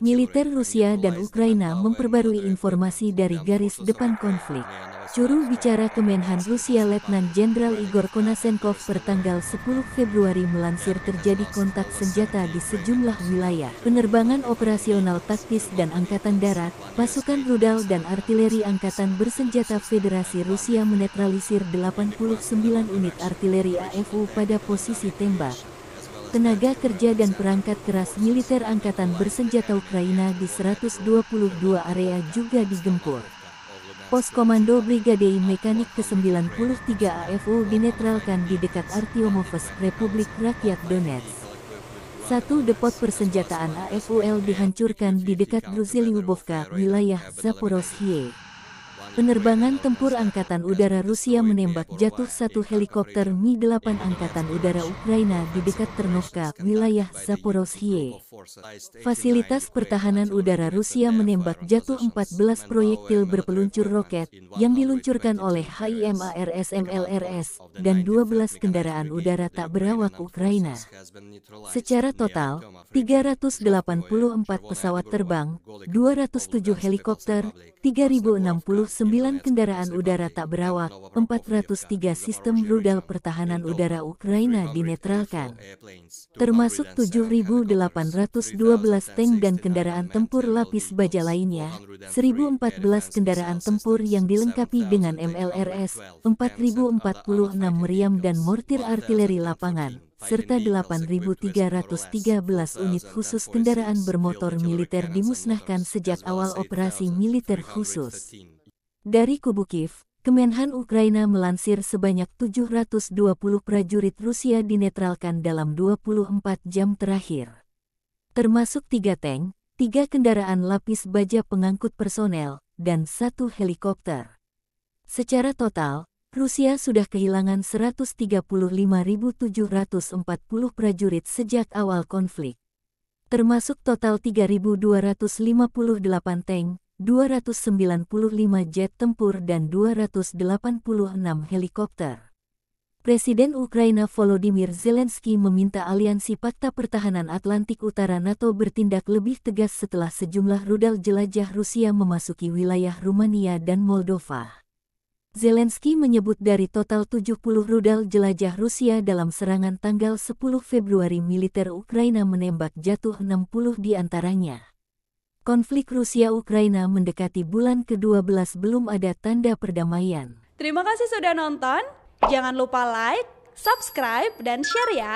militer Rusia dan Ukraina memperbarui informasi dari garis depan konflik. Curu bicara Kemenhan Rusia Letnan Jenderal Igor Konasenkov pertanggal 10 Februari melansir terjadi kontak senjata di sejumlah wilayah. Penerbangan operasional taktis dan angkatan darat, pasukan rudal dan artileri angkatan bersenjata Federasi Rusia menetralisir 89 unit artileri AFU pada posisi tembak, Tenaga kerja dan perangkat keras militer angkatan bersenjata Ukraina di 122 area juga digempur. Pos Komando Brigade Mekanik ke-93 AFU dinetralkan di dekat Artyomovsk, Republik Rakyat Donetsk. Satu depot persenjataan AFUL dihancurkan di dekat Gruziliubovka, wilayah Zaporozhye. Penerbangan tempur Angkatan Udara Rusia menembak jatuh satu helikopter Mi-8 Angkatan Udara Ukraina di dekat Ternovka, wilayah Zaporozhye. Fasilitas pertahanan udara Rusia menembak jatuh 14 proyektil berpeluncur roket yang diluncurkan oleh HIMARS-MLRS dan 12 kendaraan udara tak berawak Ukraina. Secara total, 384 pesawat terbang, 207 helikopter, 3.060 9 kendaraan udara tak berawak, 403 sistem rudal pertahanan udara Ukraina dinetralkan, termasuk 7.812 tank dan kendaraan tempur lapis baja lainnya, 1.014 kendaraan tempur yang dilengkapi dengan MLRS, 4.046 meriam dan mortir artileri lapangan, serta 8.313 unit khusus kendaraan bermotor militer dimusnahkan sejak awal operasi militer khusus. Dari kubu Kiev, Kemenhan Ukraina melansir sebanyak 720 prajurit Rusia dinetralkan dalam 24 jam terakhir. Termasuk tiga tank, tiga kendaraan lapis baja pengangkut personel, dan satu helikopter. Secara total, Rusia sudah kehilangan 135.740 prajurit sejak awal konflik, termasuk total 3.258 tank, 295 jet tempur dan 286 helikopter. Presiden Ukraina Volodymyr Zelensky meminta aliansi Pakta Pertahanan Atlantik Utara NATO bertindak lebih tegas setelah sejumlah rudal jelajah Rusia memasuki wilayah Rumania dan Moldova. Zelensky menyebut dari total 70 rudal jelajah Rusia dalam serangan tanggal 10 Februari militer Ukraina menembak jatuh 60 di antaranya konflik Rusia-Ukraina mendekati bulan ke-12 belum ada tanda perdamaian. Terima kasih sudah nonton. Jangan lupa like, subscribe, dan share ya.